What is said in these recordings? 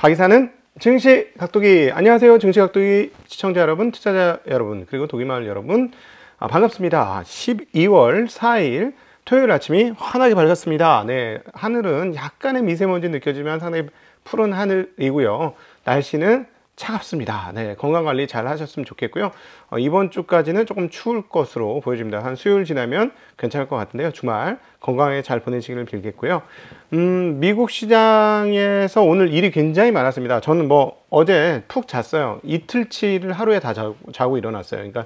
가기사는 증시각도기 안녕하세요 증시각도기 시청자 여러분 투자자 여러분 그리고 독일마을 여러분 아, 반갑습니다 12월 4일 토요일 아침이 환하게 밝았습니다 네 하늘은 약간의 미세먼지 느껴지면 상당히 푸른 하늘이고요 날씨는 차갑습니다. 네, 건강 관리 잘 하셨으면 좋겠고요. 어, 이번 주까지는 조금 추울 것으로 보여집니다. 한 수요일 지나면 괜찮을 것 같은데요. 주말 건강하게 잘 보내시기를 빌겠고요. 음, 미국 시장에서 오늘 일이 굉장히 많았습니다. 저는 뭐 어제 푹 잤어요. 이틀치를 하루에 다 자고, 자고 일어났어요. 그러니까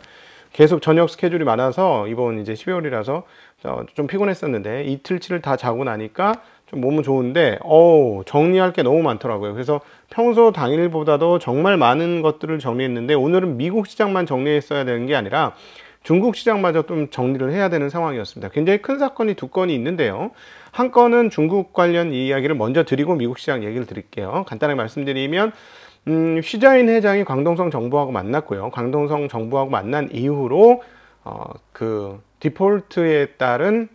계속 저녁 스케줄이 많아서 이번 이제 12월이라서 어, 좀 피곤했었는데 이틀치를 다 자고 나니까 좀 몸은 좋은데 어우 정리할 게 너무 많더라고요 그래서 평소 당일보다도 정말 많은 것들을 정리했는데 오늘은 미국 시장만 정리했어야 되는 게 아니라 중국 시장마저 좀 정리를 해야 되는 상황이었습니다 굉장히 큰 사건이 두 건이 있는데요 한 건은 중국 관련 이야기를 먼저 드리고 미국 시장 얘기를 드릴게요 간단하게 말씀드리면 음, 휘자인 회장이 광동성 정부하고 만났고요 광동성 정부하고 만난 이후로 어, 그 디폴트에 따른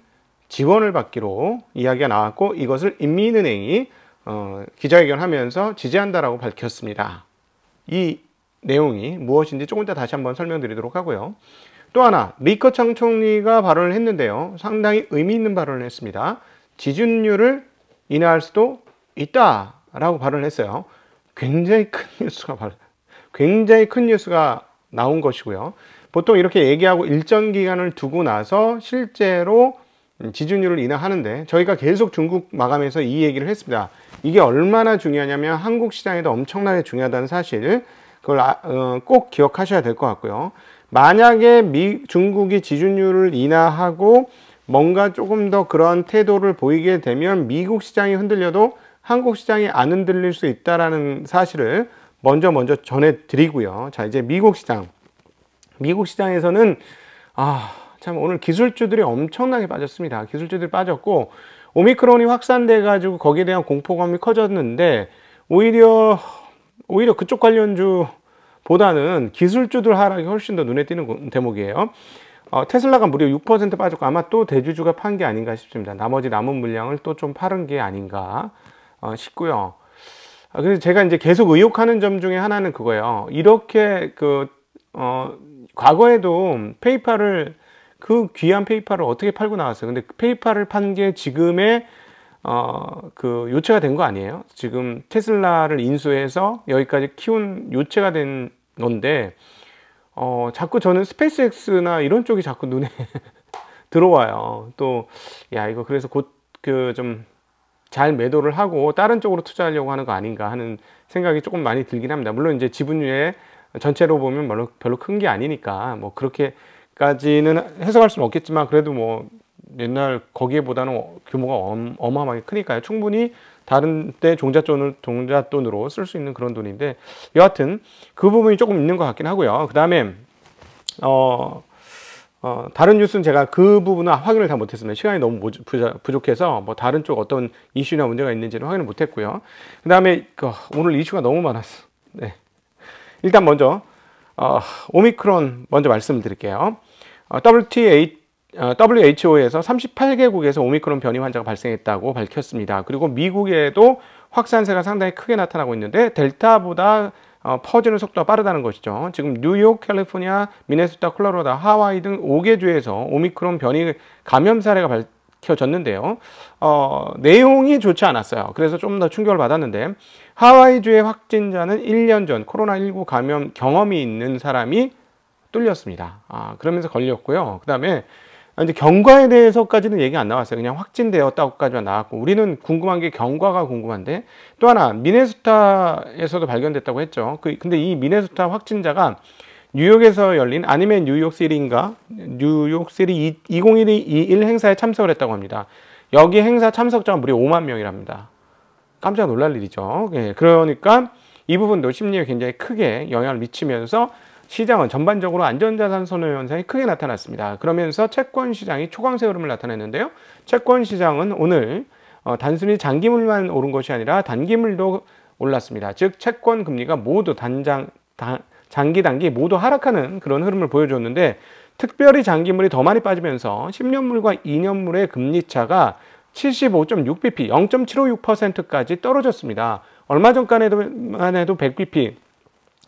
지원을 받기로 이야기가 나왔고 이것을 인민은행이 어, 기자회견하면서 지지한다라고 밝혔습니다. 이 내용이 무엇인지 조금 이따 다시 한번 설명드리도록 하고요. 또 하나 리커창 총리가 발언을 했는데요. 상당히 의미 있는 발언을 했습니다. 지준율을 인하할 수도 있다라고 발언을 했어요. 굉장히 큰 뉴스가 발, 굉장히 큰 뉴스가 나온 것이고요. 보통 이렇게 얘기하고 일정 기간을 두고 나서 실제로 음, 지준율을 인하하는데 저희가 계속 중국 마감에서 이 얘기를 했습니다. 이게 얼마나 중요하냐면 한국 시장에도 엄청나게 중요하다는 사실 그걸 아, 어, 꼭 기억하셔야 될 것 같고요. 만약에 미, 중국이 지준율을 인하하고 뭔가 조금 더 그런 태도를 보이게 되면 미국 시장이 흔들려도 한국 시장이 안 흔들릴 수 있다라는 사실을 먼저 먼저 전해드리고요. 자 이제 미국 시장 미국 시장에서는 아참 오늘 기술주들이 엄청나게 빠졌습니다. 기술주들이 빠졌고 오미크론이 확산돼 가지고 거기에 대한 공포감이 커졌는데 오히려 오히려 그쪽 관련주 보다는 기술주들 하락이 훨씬 더 눈에 띄는 대목이에요. 어, 테슬라가 무려 6% 빠졌고 아마 또 대주주가 판 게 아닌가 싶습니다. 나머지 남은 물량을 또 좀파은게 아닌가 어, 싶고요. 아, 그래서 제가 이제 계속 의혹하는 점 중에 하나는 그거예요. 이렇게 그 어, 과거에도 페이팔을 그 귀한 페이팔을 어떻게 팔고 나왔어요. 근데 그 페이팔을 판 게 지금의 어, 그 요체가 된 거 아니에요? 지금 테슬라를 인수해서 여기까지 키운 요체가 된 건데, 어, 자꾸 저는 스페이스X나 이런 쪽이 자꾸 눈에 들어와요. 또, 야, 이거 그래서 곧 그 좀 잘 매도를 하고 다른 쪽으로 투자하려고 하는 거 아닌가 하는 생각이 조금 많이 들긴 합니다. 물론 이제 지분율의 전체로 보면 별로, 별로 큰 게 아니니까 뭐 그렇게 까지는 해석할 수는 없겠지만 그래도 뭐 옛날 거기에보다는 규모가 어마어마하게 크니까요. 충분히 다른 때 종잣돈을 종잣돈으로 쓸 수 있는 그런 돈인데 여하튼 그 부분이 조금 있는 것 같긴 하고요. 그 다음에 어, 어, 다른 뉴스는 제가 그 부분은 확인을 다 못했습니다. 시간이 너무 부족해서 뭐 다른 쪽 어떤 이슈나 문제가 있는지는 확인을 못했고요. 그다음에 그, 오늘 이슈가 너무 많았어. 네. 일단 먼저 어, 오미크론 먼저 말씀드릴게요. 어, WTA, 어, WHO에서 38개국에서 오미크론 변이 환자가 발생했다고 밝혔습니다. 그리고 미국에도 확산세가 상당히 크게 나타나고 있는데 델타보다 어, 퍼지는 속도가 빠르다는 것이죠. 지금 뉴욕, 캘리포니아, 미네소타, 콜로라도, 하와이 등 5개 주에서 오미크론 변이 감염 사례가 밝혀졌는데요. 어, 내용이 좋지 않았어요. 그래서 좀 더 충격을 받았는데 하와이주의 확진자는 1년 전 코로나19 감염 경험이 있는 사람이 뚫렸습니다. 아, 그러면서 걸렸고요. 그 다음에 이제 경과에 대해서까지는 얘기 안 나왔어요. 그냥 확진되었다고까지만 나왔고 우리는 궁금한 게 경과가 궁금한데 또 하나 미네소타에서도 발견됐다고 했죠. 그, 근데 이 미네소타 확진자가 뉴욕에서 열린 아니면 뉴욕 시리인가 뉴욕 시리 2021 행사에 참석을 했다고 합니다. 여기 행사 참석자가 무려 5만 명이랍니다. 깜짝 놀랄 일이죠. 예, 그러니까 이 부분도 심리에 굉장히 크게 영향을 미치면서 시장은 전반적으로 안전자산 선호 현상이 크게 나타났습니다. 그러면서 채권 시장이 초강세 흐름을 나타냈는데요. 채권 시장은 오늘 어, 단순히 장기물만 오른 것이 아니라 단기물도 올랐습니다. 즉 채권 금리가 모두 단장 단, 장기 단기 모두 하락하는 그런 흐름을 보여줬는데 특별히 장기물이 더 많이 빠지면서 10년물과 2년물의 금리 차가 75.6bp, 0.756%까지 떨어졌습니다. 얼마 전까지만 해도 100bp,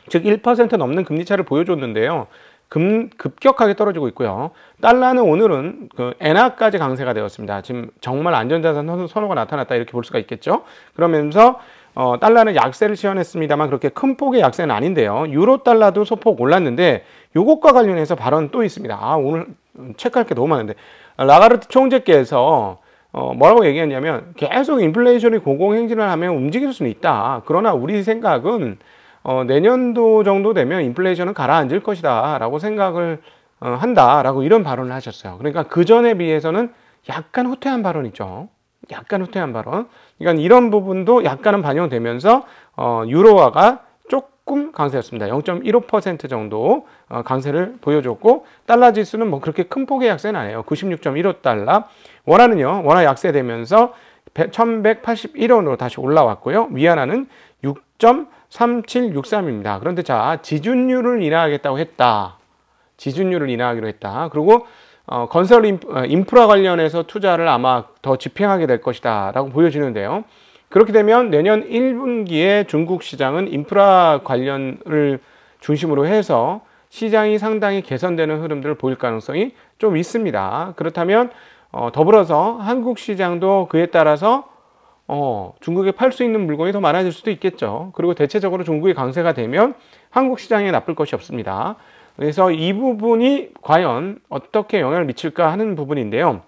즉 1% 넘는 금리차를 보여줬는데요. 금, 급격하게 떨어지고 있고요. 달러는 오늘은 그 엔화까지 강세가 되었습니다. 지금 정말 안전자산 선호가 나타났다 이렇게 볼 수가 있겠죠. 그러면서 어, 달러는 약세를 시연했습니다만 그렇게 큰 폭의 약세는 아닌데요. 유로 달러도 소폭 올랐는데 이것과 관련해서 발언 또 있습니다. 아 오늘 음, 체크할 게 너무 많은데 라가르트 총재께서 어, 뭐라고 얘기했냐면 계속 인플레이션이 고공행진을 하면 움직일 수는 있다. 그러나 우리 생각은 어, 내년도 정도 되면 인플레이션은 가라앉을 것이다 라고 생각을 어, 한다 라고 이런 발언을 하셨어요. 그러니까 그 전에 비해서는 약간 후퇴한 발언이죠. 약간 후퇴한 발언. 그러니까 이런 부분도 약간은 반영되면서 어, 유로화가 조금 강세였습니다. 0.15% 정도 어, 강세를 보여줬고 달러 지수는 뭐 그렇게 큰 폭의 약세는 아니에요. 96.15달러. 원화는요. 원화 약세되면서 1181원으로 다시 올라왔고요. 위안화는 6.3763입니다. 그런데 자, 지준율을 인하하겠다고 했다. 지준율을 인하하기로 했다. 그리고 어, 건설 어, 인프라 관련해서 투자를 아마 더 집행하게 될 것이다 라고 보여지는데요. 그렇게 되면 내년 1분기에 중국 시장은 인프라 관련을 중심으로 해서 시장이 상당히 개선되는 흐름들을 보일 가능성이 좀 있습니다. 그렇다면 어, 더불어서 한국 시장도 그에 따라서 어, 중국에 팔 수 있는 물건이 더 많아질 수도 있겠죠. 그리고 대체적으로 중국이 강세가 되면 한국 시장에 나쁠 것이 없습니다. 그래서 이 부분이 과연 어떻게 영향을 미칠까 하는 부분인데요.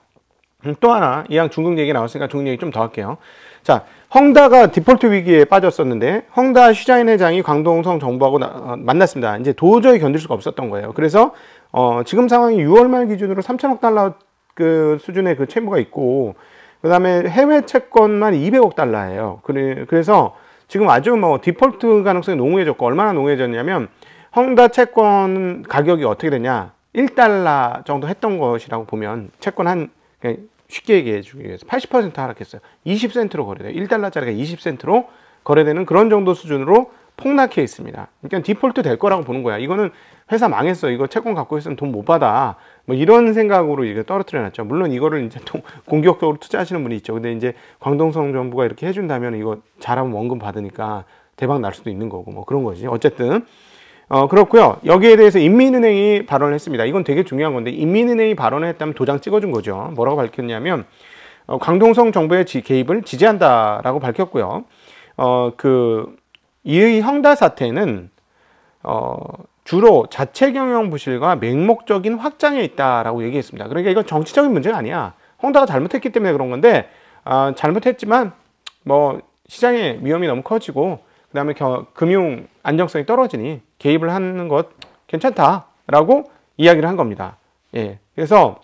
음, 또 하나, 이왕 중국 얘기 나왔으니까 중국 얘기 좀 더 할게요. 자, 헝다가 디폴트 위기에 빠졌었는데 헝다 슈자인 회장이 광동성 정부하고 나, 어, 만났습니다. 이제 도저히 견딜 수가 없었던 거예요. 그래서 어, 지금 상황이 6월 말 기준으로 3천억 달러 그 수준의 그 채무가 있고 그 다음에 해외 채권만 200억 달러예요. 그래, 서 지금 아주 뭐 디폴트 가능성이 농후해졌고 얼마나 농후해졌냐면 헝다 채권 가격이 어떻게 되냐 1달러 정도 했던 것이라고 보면 채권 한 그러니까 쉽게 얘기해 주기 위해서 80% 하락했어요. 20센트로 거래돼요. 1달러짜리가 20센트로 거래되는 그런 정도 수준으로 폭락해 있습니다. 그러니까 디폴트 될 거라고 보는 거야. 이거는 회사 망했어. 이거 채권 갖고 있으면 돈 못 받아. 뭐 이런 생각으로 이게 떨어뜨려 놨죠. 물론 이거를 이제 또 공격적으로 투자하시는 분이 있죠. 근데 이제 광동성 정부가 이렇게 해준다면 이거 잘하면 원금 받으니까 대박 날 수도 있는 거고 뭐 그런 거지. 어쨌든 어, 그렇고요. 여기에 대해서 인민은행이 발언을 했습니다. 이건 되게 중요한 건데 인민은행이 발언을 했다면 도장 찍어준 거죠. 뭐라고 밝혔냐면 어, 광동성 정부의 지, 개입을 지지한다라고 밝혔고요. 어, 그이 형다 사태는 어, 주로 자체 경영 부실과 맹목적인 확장에 있다라고 얘기했습니다. 그러니까 이건 정치적인 문제가 아니야. 홍다가 잘못했기 때문에 그런 건데 아, 잘못했지만 뭐 시장의 위험이 너무 커지고 그다음에 금융 안정성이 떨어지니 개입을 하는 것 괜찮다라고 이야기를 한 겁니다. 예. 그래서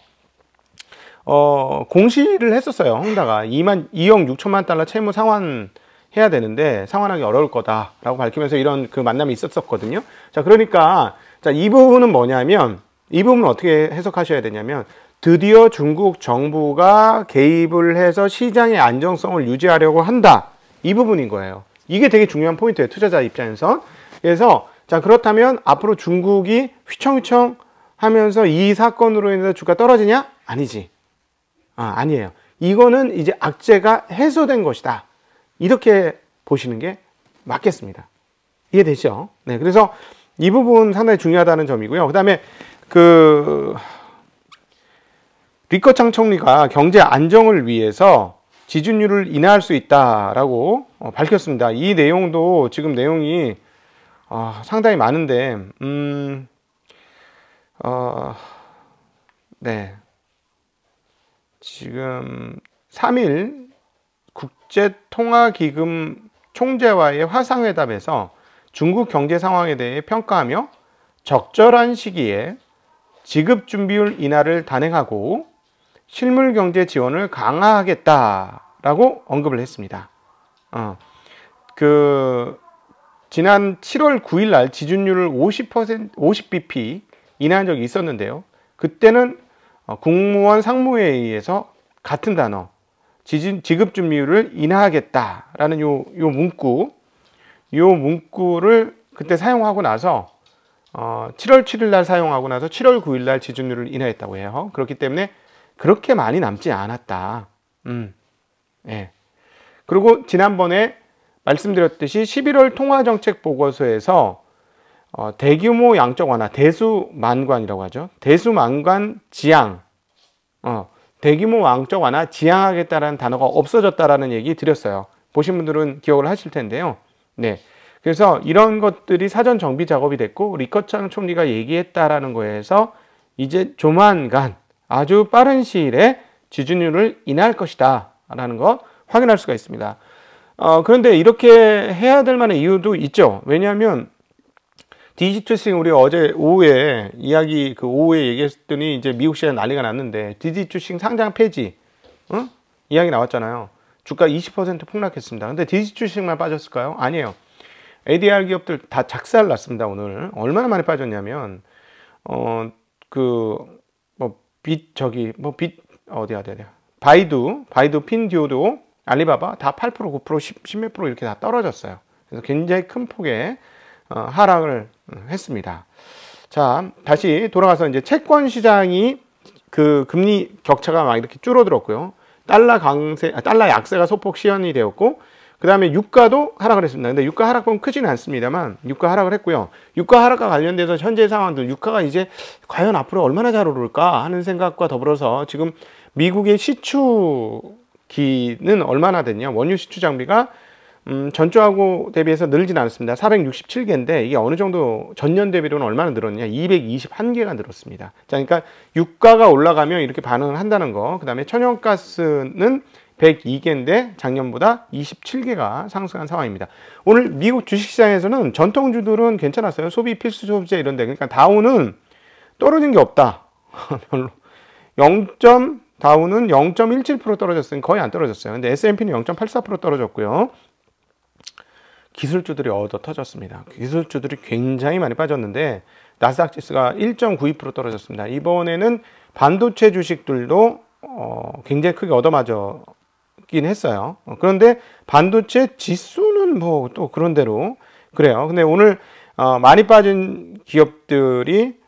어, 공시를 했었어요. 홍다가 2만 2억 6천만 달러 채무 상환 해야 되는데 상환하기 어려울 거다라고 밝히면서 이런 그 만남이 있었었거든요. 자, 그러니까 자, 이 부분은 뭐냐면 이 부분은 어떻게 해석하셔야 되냐면 드디어 중국 정부가 개입을 해서 시장의 안정성을 유지하려고 한다. 이 부분인 거예요. 이게 되게 중요한 포인트예요. 투자자 입장에서 그래서 자, 그렇다면 앞으로 중국이 휘청휘청 하면서 이 사건으로 인해서 주가 떨어지냐? 아니지. 아, 아니에요. 이거는 이제 악재가 해소된 것이다. 이렇게 보시는 게 맞겠습니다. 이해되죠? 네, 그래서 이 부분 상당히 중요하다는 점이고요. 그다음에 그 리커 창총리가 경제 안정을 위해서 지준율을 인하할 수 있다라고 어, 밝혔습니다. 이 내용도 지금 내용이 어, 상당히 많은데, 음, 어, 네. 지금 3일 국제통화기금 총재와의 화상회담에서 중국 경제 상황에 대해 평가하며 적절한 시기에 지급 준비율 인하를 단행하고 실물 경제 지원을 강화하겠다라고 언급을 했습니다. 어, 그 지난 7월 9일 날 지준율을 50% 50bp 인하한 적이 있었는데요. 그때는 어, 국무원 상무회의에서 같은 단어 지급 준비율을 인하하겠다라는 요, 요 문구 요 문구를 그때 사용하고 나서 어, 7월 7일 날 사용하고 나서 7월 9일 날 지준율을 인하했다고 해요. 그렇기 때문에 그렇게 많이 남지 않았다. 음. 예. 그리고 지난번에 말씀드렸듯이 11월 통화정책 보고서에서 어, 대규모 양적 완화, 대수만관이라고 하죠. 대수만관 지향. 어, 대규모 왕적 완화 지향하겠다라는 단어가 없어졌다라는 얘기 드렸어요. 보신 분들은 기억을 하실 텐데요. 네. 그래서 이런 것들이 사전 정비 작업이 됐고 리커창 총리가 얘기했다라는 거에서 이제 조만간 아주 빠른 시일에 지준율을 인할 것이다 라는 거 확인할 수가 있습니다. 어, 그런데 이렇게 해야 될 만한 이유도 있죠. 왜냐하면 디지트싱 우리 어제 오후에 이야기 그 오후에 얘기했더니 이제 미국 시장 난리가 났는데 디지트싱 상장 폐지 응? 이야기 나왔잖아요. 주가 20% 폭락했습니다. 근데 디지트싱만 빠졌을까요? 아니에요. ADR 기업들 다 작살 났습니다, 오늘. 얼마나 많이 빠졌냐면, 어, 그, 뭐, 빛, 저기, 뭐, 빛, 어디야, 어디야, 바이두, 바이두, 핀듀오도, 알리바바 다 8%, 9%, 10, 몇 프로 이렇게 다 떨어졌어요. 그래서 굉장히 큰폭에 어, 하락을 했습니다. 자, 다시 돌아가서 이제 채권 시장이 그 금리 격차가 막 이렇게 줄어들었고요. 달러 강세, 아, 달러 약세가 소폭 시연이 되었고, 그 다음에 유가도 하락을 했습니다. 근데 유가 하락폭은 크지는 않습니다만, 유가 하락을 했고요. 유가 하락과 관련돼서 현재 상황도 유가가 이제 과연 앞으로 얼마나 잘 오를까 하는 생각과 더불어서 지금 미국의 시추기는 얼마나 됐냐, 원유 시추 장비가 음, 전주하고 대비해서 늘진 않았습니다. 467개인데 이게 어느 정도 전년 대비로는 얼마나 늘었냐? 221개가 늘었습니다. 자, 그러니까 유가가 올라가면 이렇게 반응을 한다는 거. 그다음에 천연가스는 102개인데 작년보다 27개가 상승한 상황입니다. 오늘 미국 주식시장에서는 전통주들은 괜찮았어요. 소비 필수 소비재 이런 데 그러니까 다우는 떨어진 게 없다. 별로 0. 다우는 0.17% 떨어졌으니 거의 안 떨어졌어요. 근데 S&P는 0.84% 떨어졌고요. 기술주들이 얻어 터졌습니다. 기술주들이 굉장히 많이 빠졌는데 나스닥 지수가 1.92% 떨어졌습니다. 이번에는 반도체 주식들도 어, 굉장히 크게 얻어맞았긴 했어요. 어, 그런데 반도체 지수는 뭐 또 그런대로 그래요. 근데 오늘 어, 많이 빠진 기업들이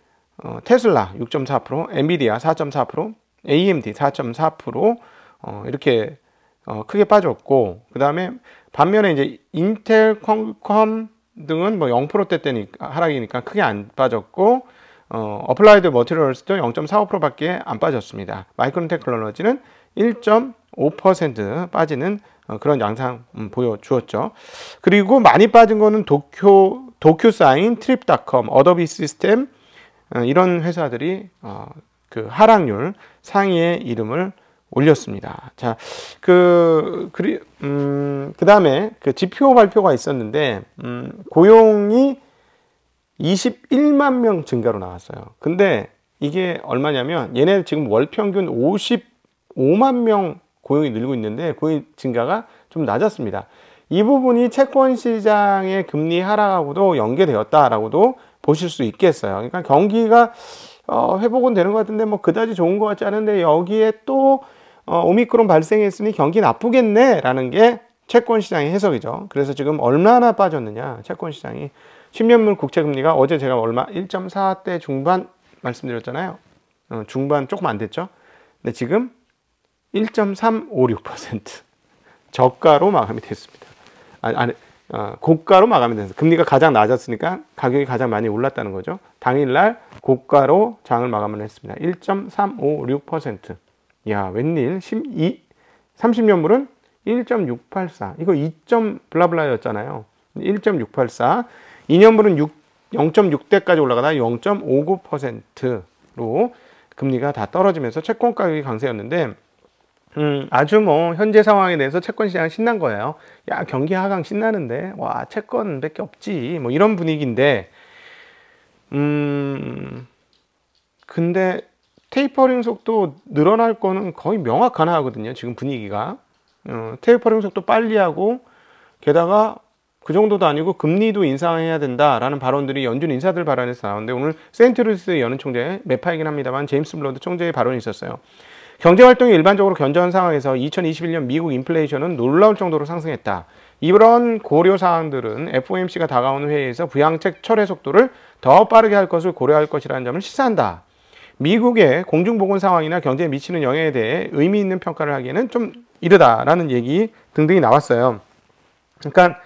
어, 테슬라 6.4%, 엔비디아 4.4%, AMD 4.4% 어, 이렇게 어, 크게 빠졌고 그 다음에 반면에 이제 인텔, 컴컴 등은 뭐 0%대 때니까 하락이니까 크게 안 빠졌고 어, 어플라이드 머티리얼스도 0.45%밖에 안 빠졌습니다. 마이크론 테크놀로지는 1.5% 빠지는 어, 그런 양상 음, 보여주었죠. 그리고 많이 빠진 거는 도쿄, 도큐사인, 트립닷컴, 어더비 시스템 어, 이런 회사들이 어, 그 하락률 상위의 이름을 올렸습니다. 자, 그, 그, 음, 그 다음에 그 지표 발표가 있었는데, 음, 고용이 21만 명 증가로 나왔어요. 근데 이게 얼마냐면, 얘네 지금 월 평균 55만 명 고용이 늘고 있는데, 고용 증가가 좀 낮았습니다. 이 부분이 채권 시장의 금리 하락하고도 연계되었다라고도 보실 수 있겠어요. 그러니까 경기가 어, 회복은 되는 것 같은데 뭐 그다지 좋은 것 같지 않은데 여기에 또 어, 오미크론 발생했으니 경기 나쁘겠네라는 게 채권 시장의 해석이죠. 그래서 지금 얼마나 빠졌느냐 채권 시장이 10년물 국채 금리가 어제 제가 얼마 1.4대 중반 말씀드렸잖아요. 어, 중반 조금 안 됐죠. 근데 지금 1.356% 저가로 마감이 됐습니다. 아니, 아니 어, 고가로 마감이 됐어요. 금리가 가장 낮았으니까 가격이 가장 많이 올랐다는 거죠. 당일날 고가로 장을 마감을 했습니다. 1.356%. 야 웬일 12, 30년물은 1.684 이거 2. 블라블라였잖아요 1.684 2년물은 6, 0.6대까지 올라가다 0.59%로 금리가 다 떨어지면서 채권 가격이 강세였는데 음, 아주 뭐 현재 상황에 대해서 채권 시장 신난 거예요. 야 경기 하강 신나는데 와 채권밖에 없지 뭐 이런 분위기인데 음 근데 테이퍼링 속도 늘어날 거는 거의 명확하나거든요 하 지금 분위기가 어, 테이퍼링 속도 빨리 하고 게다가 그 정도도 아니고 금리도 인상해야 된다라는 발언들이 연준 인사들 발언에서 나오는데 오늘 센트루스 연은 총재 매파이긴 합니다만 제임스 블런드 총재의 발언이 있었어요. 경제 활동이 일반적으로 견조한 상황에서 2021년 미국 인플레이션은 놀라울 정도로 상승했다. 이런 고려 사항들은 FOMC가 다가오는 회의에서 부양책 철회 속도를 더 빠르게 할 것을 고려할 것이라는 점을 시사한다. 미국의 공중보건 상황이나 경제에 미치는 영향에 대해 의미 있는 평가를 하기에는 좀 이르다라는 얘기 등등이 나왔어요. 그러니까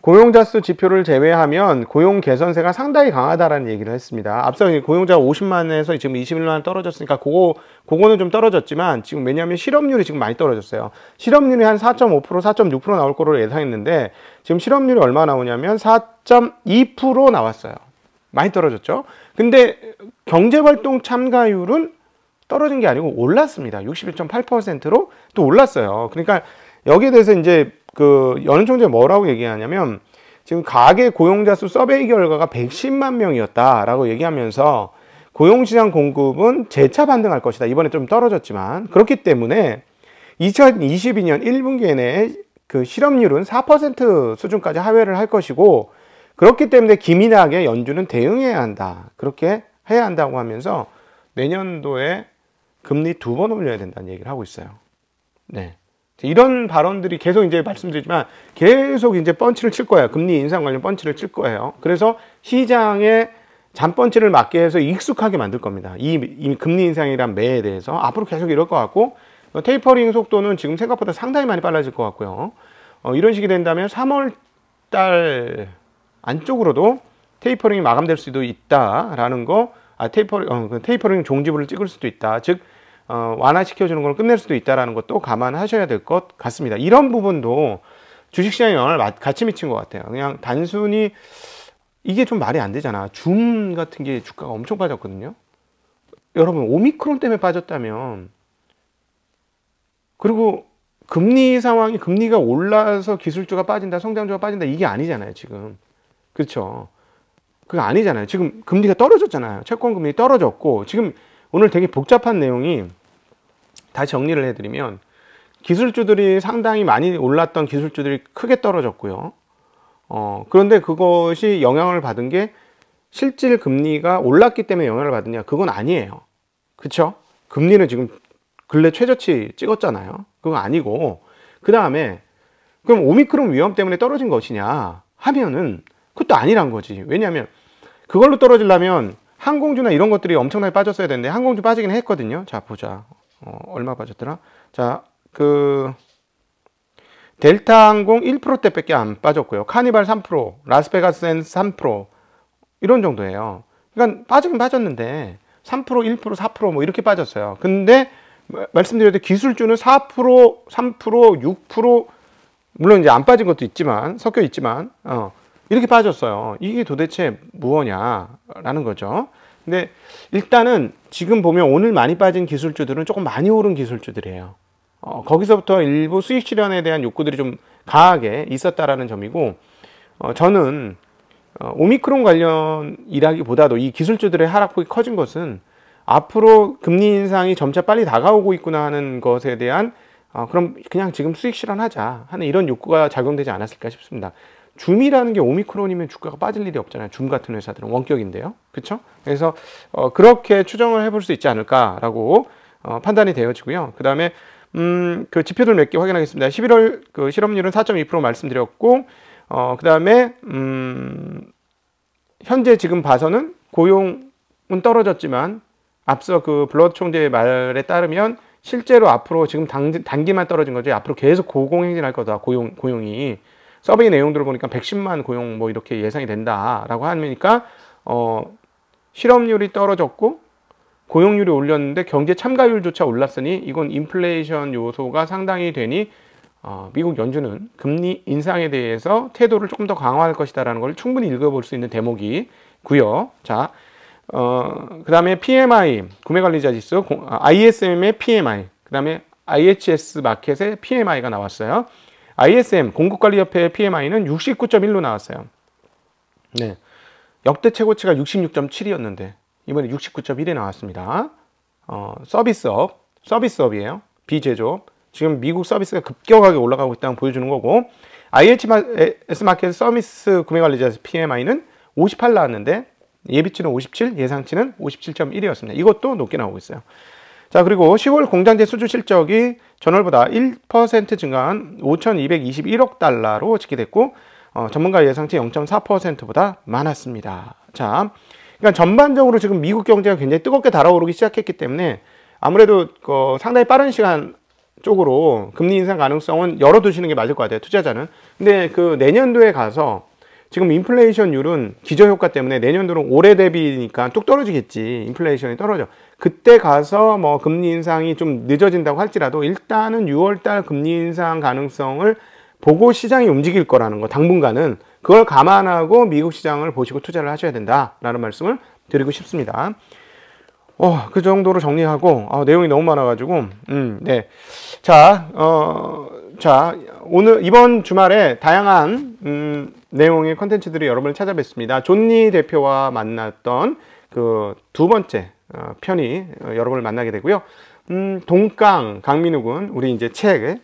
고용자 수 지표를 제외하면 고용 개선세가 상당히 강하다라는 얘기를 했습니다. 앞서 고용자 50만에서 지금 21만 떨어졌으니까 그거 그거는 좀 떨어졌지만 지금 왜냐하면 실업률이 지금 많이 떨어졌어요. 실업률이 한4.5% 4.6% 나올 거로 예상했는데 지금 실업률이 얼마 나오냐면 4.2% 나왔어요. 많이 떨어졌죠. 근데 경제활동 참가율은 떨어진 게 아니고 올랐습니다. 61.8%로 또 올랐어요. 그러니까 여기에 대해서 이제 그 연은총재 뭐라고 얘기하냐면 지금 가계 고용자 수 서베이 결과가 110만 명이었다라고 얘기하면서 고용시장 공급은 재차 반등할 것이다. 이번에 좀 떨어졌지만 그렇기 때문에 2022년 1분기 내에 그 실업률은 4% 수준까지 하회를 할 것이고 그렇기 때문에 기민하게 연준은 대응해야 한다. 그렇게 해야 한다고 하면서 내년도에 금리 두 번 올려야 된다는 얘기를 하고 있어요. 네. 이런 발언들이 계속 이제 말씀드리지만 계속 이제 펀치를 칠 거예요. 금리 인상 관련 펀치를 칠 거예요. 그래서 시장에 잔펀치를 맞게 해서 익숙하게 만들 겁니다. 이, 이 금리 인상이란 매에 대해서 앞으로 계속 이럴 것 같고 테이퍼링 속도는 지금 생각보다 상당히 많이 빨라질 것 같고요. 어, 이런 식이 된다면 3월 달 안쪽으로도 테이퍼링이 마감될 수도 있다라는 거, 아, 테이퍼, 링 어, 그 테이퍼링 종지부를 찍을 수도 있다. 즉, 어, 완화시켜주는 걸 끝낼 수도 있다라는 것도 감안하셔야 될 것 같습니다. 이런 부분도 주식시장에 영향을 같이 미친 것 같아요. 그냥 단순히 이게 좀 말이 안 되잖아. 줌 같은 게 주가가 엄청 빠졌거든요. 여러분, 오미크론 때문에 빠졌다면, 그리고 금리 상황이 금리가 올라서 기술주가 빠진다, 성장주가 빠진다, 이게 아니잖아요, 지금. 그렇죠. 그거 아니잖아요. 지금 금리가 떨어졌잖아요. 채권 금리 떨어졌고 지금 오늘 되게 복잡한 내용이 다시 정리를 해드리면 기술주들이 상당히 많이 올랐던 기술주들이 크게 떨어졌고요. 어, 그런데 그것이 영향을 받은 게 실질 금리가 올랐기 때문에 영향을 받느냐? 그건 아니에요. 그렇죠 금리는 지금 근래 최저치 찍었잖아요. 그건 아니고. 그 다음에, 그럼 오미크론 위험 때문에 떨어진 것이냐 하면은 그것도 아니란 거지. 왜냐하면 그걸로 떨어지려면 항공주나 이런 것들이 엄청나게 빠졌어야 되는데 항공주 빠지긴 했거든요. 자 보자. 어, 얼마 빠졌더라? 자 그 델타 항공 1%대밖에 안 빠졌고요. 카니발 3%, 라스베가스 엔3% 이런 정도예요. 그러니까 빠지긴 빠졌는데 3%, 1%, 4%뭐 이렇게 빠졌어요. 근데 말씀드렸듯 이 기술주는 4%, 3%, 6% 물론 이제 안 빠진 것도 있지만 섞여 있지만 어, 이렇게 빠졌어요. 이게 도대체 뭐냐라는 거죠. 근데 일단은 지금 보면 오늘 많이 빠진 기술주들은 조금 많이 오른 기술주들이에요. 어, 거기서부터 일부 수익 실현에 대한 욕구들이 좀 강하게 있었다라는 점이고 어, 저는 어, 오미크론 관련이라기보다도 이 기술주들의 하락폭이 커진 것은 앞으로 금리 인상이 점차 빨리 다가오고 있구나 하는 것에 대한 어, 그럼 그냥 지금 수익 실현하자 하는 이런 욕구가 작용되지 않았을까 싶습니다. 줌이라는 게 오미크론이면 주가가 빠질 일이 없잖아요. 줌 같은 회사들은 원격인데요. 그렇죠? 그래서 어, 그렇게 추정을 해볼 수 있지 않을까라고 어, 판단이 되어지고요. 그다음에 음, 그 지표들 몇 개 확인하겠습니다. 11월 그 실업률은 4.2% 말씀드렸고 어, 그다음에 음, 현재 지금 봐서는 고용은 떨어졌지만 앞서 그 블러드 총재의 말에 따르면 실제로 앞으로 지금 단, 기만 떨어진 거죠 앞으로 계속 고공행진할 거다 고용 고용이 서베이 내용들을 보니까 110만 고용 뭐 이렇게 예상이 된다라고 하니까 어 실업률이 떨어졌고 고용률이 올렸는데 경제 참가율조차 올랐으니 이건 인플레이션 요소가 상당히 되니 어, 미국 연준은 금리 인상에 대해서 태도를 조금 더 강화할 것이다라는 걸 충분히 읽어볼 수 있는 대목이고요. 자, 어, 그 다음에 PMI, 구매관리자 지수, 공, 아, ISM의 PMI, 그 다음에 IHS 마켓의 PMI가 나왔어요. ISM 공급관리협회 PMI는 69.1로 나왔어요. 네. 역대 최고치가 66.7이었는데 이번에 69.1이 나왔습니다. 어, 서비스업, 서비스업이에요. 비제조 지금 미국 서비스가 급격하게 올라가고 있다는 보여주는 거고 IHS 마켓 서비스 구매관리자 PMI는 58 나왔는데 예비치는 57, 예상치는 57.1이었습니다. 이것도 높게 나오고 있어요. 자 그리고 10월 공장제 수주 실적이 전월보다 1% 증가한 5,221억 달러로 집계됐고 어, 전문가 예상치 0.4%보다 많았습니다. 자, 그러니까 전반적으로 지금 미국 경제가 굉장히 뜨겁게 달아오르기 시작했기 때문에 아무래도 어, 상당히 빠른 시간 쪽으로 금리 인상 가능성은 열어두시는 게 맞을 것 같아요. 투자자는. 근데 그 내년도에 가서 지금 인플레이션율은 기저효과 때문에 내년도는 올해 대비니까 뚝 떨어지겠지. 인플레이션이 떨어져. 그때 가서 뭐 금리 인상이 좀 늦어진다고 할지라도 일단은 6월달 금리 인상 가능성을 보고 시장이 움직일 거라는 거 당분간은 그걸 감안하고 미국 시장을 보시고 투자를 하셔야 된다라는 말씀을 드리고 싶습니다. 어, 그 정도로 정리하고 어, 내용이 너무 많아가지고 음, 네, 자, 어, 자 오늘 이번 주말에 다양한 음, 내용의 컨텐츠들이 여러분을 찾아뵙습니다. 존니 대표와 만났던 그 두 번째 어, 편히 어, 여러분을 만나게 되고요. 음, 동강 강민우 군 우리 이제 책에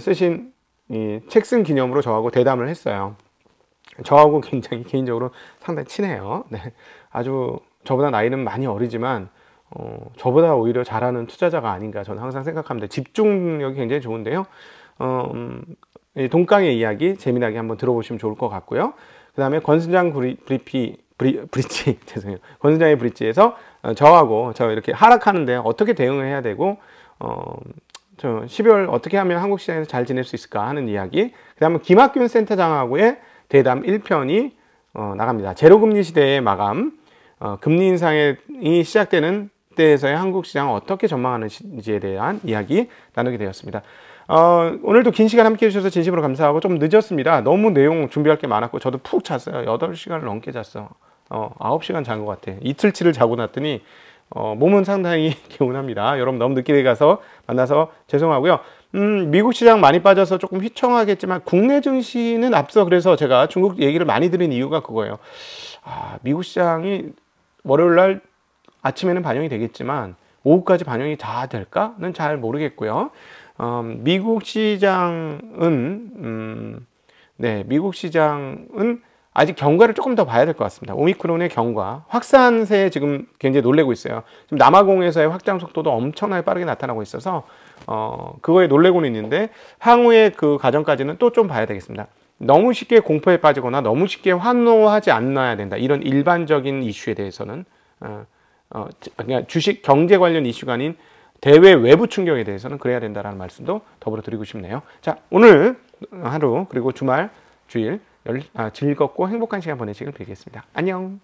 쓰신 책 쓴 기념으로 저하고 대담을 했어요. 저하고 굉장히 개인적으로 상당히 친해요. 네. 아주 저보다 나이는 많이 어리지만 어, 저보다 오히려 잘하는 투자자가 아닌가 저는 항상 생각합니다. 집중력이 굉장히 좋은데요. 어, 음, 동강의 이야기 재미나게 한번 들어보시면 좋을 것 같고요. 그 다음에 권순장 브리피 브리, 브릿지 죄송해요. 권선장의 브릿지에서 어, 저하고 저 이렇게 하락하는데 어떻게 대응을 해야 되고 어, 저 12월 어떻게 하면 한국 시장에서 잘 지낼 수 있을까 하는 이야기 그 다음에 김학균 센터장하고의 대담 1편이 어, 나갑니다. 제로금리 시대의 마감 어, 금리 인상이 시작되는 때에서의 한국 시장 어떻게 전망하는지에 대한 이야기 나누게 되었습니다. 어, 오늘도 긴 시간 함께 해주셔서 진심으로 감사하고 좀 늦었습니다. 너무 내용 준비할 게 많았고 저도 푹 잤어요. 8시간을 넘게 잤어. 어, 9시간 잔 것 같아. 이틀치를 자고 났더니 어, 몸은 상당히 개운합니다. 여러분 너무 늦게 가서 만나서 죄송하고요. 음, 미국 시장 많이 빠져서 조금 휘청하겠지만 국내 증시는 앞서 그래서 제가 중국 얘기를 많이 드린 이유가 그거예요. 아, 미국 시장이 월요일 날 아침에는 반영이 되겠지만 오후까지 반영이 다 될까는 잘 모르겠고요. 어, 미국 시장은 음, 네, 미국 시장은 아직 경과를 조금 더 봐야 될 것 같습니다. 오미크론의 경과, 확산세에 지금 굉장히 놀래고 있어요. 지금 남아공에서의 확장 속도도 엄청나게 빠르게 나타나고 있어서 어, 그거에 놀래고는 있는데 향후의 그 과정까지는 또 좀 봐야 되겠습니다. 너무 쉽게 공포에 빠지거나 너무 쉽게 환호하지 않아야 된다. 이런 일반적인 이슈에 대해서는 어, 어, 그러니까 주식 경제 관련 이슈가 아닌 대외 외부 충격에 대해서는 그래야 된다라는 말씀도 더불어 드리고 싶네요. 자, 오늘 하루 그리고 주말 주일 아, 즐겁고 행복한 시간 보내시길 빌겠습니다. 안녕!